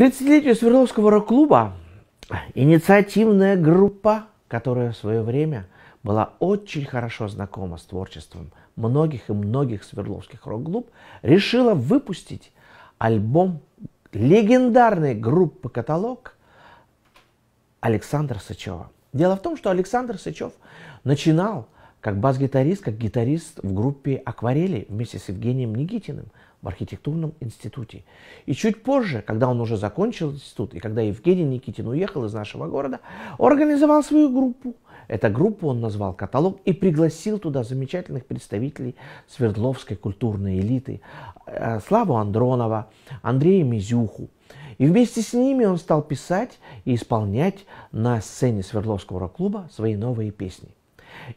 30-летию Свердловского рок-клуба инициативная группа, которая в свое время была очень хорошо знакома с творчеством многих и многих свердловских рок-клуб, решила выпустить альбом легендарной группы «Каталог» Александра Сычева. Дело в том, что Александр Сычев начинал как бас-гитарист, как гитарист в группе «Акварели» вместе с Евгением Никитиным – в архитектурном институте. И чуть позже, когда он уже закончил институт, и когда Евгений Никитин уехал из нашего города, организовал свою группу. Эту группу он назвал «Каталог» и пригласил туда замечательных представителей Свердловской культурной элиты. Э, Славу Андронова, Андрея Мизюху. И вместе с ними он стал писать и исполнять на сцене Свердловского рок-клуба свои новые песни.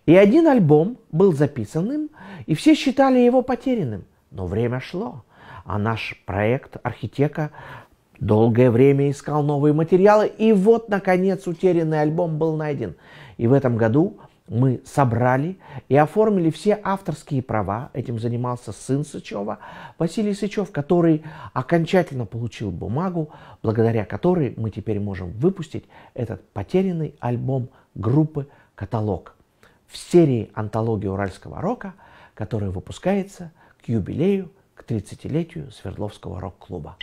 И один альбом был записанным, и все считали его потерянным. Но время шло, а наш проект «Архитека» долгое время искал новые материалы, и вот, наконец, утерянный альбом был найден. И в этом году мы собрали и оформили все авторские права. Этим занимался сын Сычева, Василий Сычев, который окончательно получил бумагу, благодаря которой мы теперь можем выпустить этот потерянный альбом группы «Каталог» в серии антологии уральского рока» который выпускается к юбилею, к 30-летию Свердловского рок-клуба.